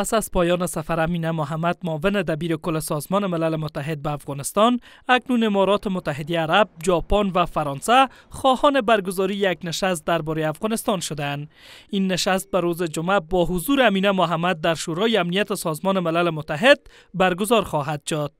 پس از پایان سفر امین محمد معاون دبیر کل سازمان ملل متحد به افغانستان اکنون امارات متحده عرب ژاپن و فرانسه خواهان برگزاری یک نشست درباره افغانستان شدند این نشست به روز جمعه با حضور امین محمد در شورای امنیت سازمان ملل متحد برگزار خواهد شد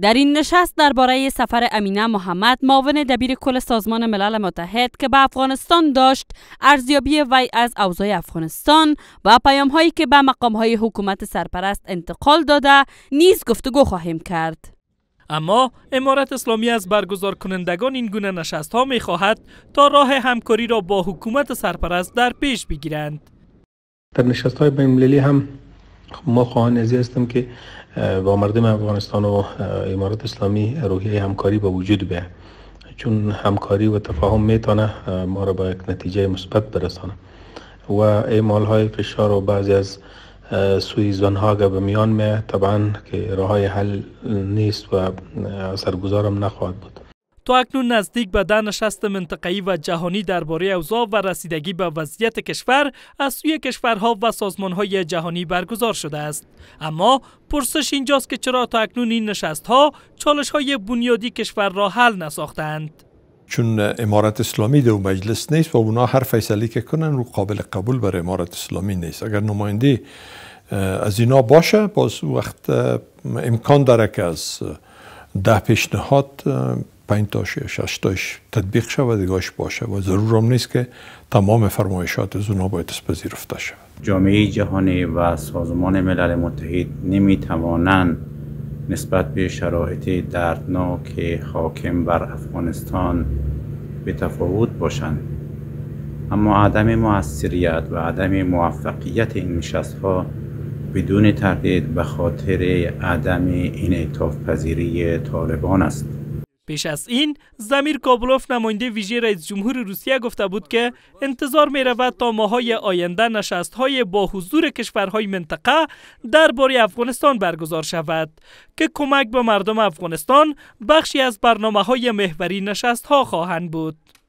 در این نشست درباره سفر امینه محمد معاون دبیر کل سازمان ملل متحد که به افغانستان داشت ارزیابی وی از اوضاع افغانستان و پیام هایی که به مقام های حکومت سرپرست انتقال داده نیز گفتگو خواهیم کرد اما امارت اسلامی از برگزار کنندگان این گونه نشست ها می خواهد تا راه همکاری را با حکومت سرپرست در پیش بگیرند در نشست های هم خب ما خواهان ازی هستم که با مردم افغانستان و امارات اسلامی روحیه همکاری به وجود بیا چون همکاری و تفاهم میتونه ما را به یک نتیجه مثبت برسانه و اعمال های فشار و بعضی از سوی زنها به میان می طبعا که راه حل نیست و اثرگذارم نخواهد بود تا اکنون نزدیک به ده نشست منطقه‌ای و جهانی درباره اوضاع و رسیدگی به وضعیت کشور از سوی کشورها و سازمانهای جهانی برگزار شده است اما پرسش اینجاست که چرا تا اکنون این نشستها چالشهای بنیادی کشور را حل نساختند چون امارت اسلامی در مجلس نیست و اونا هر فیصلی که کنن رو قابل قبول بر امارت اسلامی نیست اگر نماینده از اینا باشه باز وقت امکان داره که از ده پیشنهاد تاش یا 6 تاش تطبیق شود دیگاش باشه و ضرور هم نیست که تمام فرمایشات از اونها باید پذیرفته شود جامعه جهانی و سازمان ملل متحد نمی نسبت به شرایط دردناک حاکم بر افغانستان به تفاوت باشند اما عدم موثریت و عدم موفقیت این نشست ها بدون تردید به خاطر عدم این پذیری طالبان است پیش از این زمیر کابلوف نماینده ویژه از جمهور روسیه گفته بود که انتظار می رود تا ماهای آینده نشست های با حضور کشورهای منطقه در باری افغانستان برگزار شود که کمک به مردم افغانستان بخشی از برنامه های محوری نشست ها خواهند بود.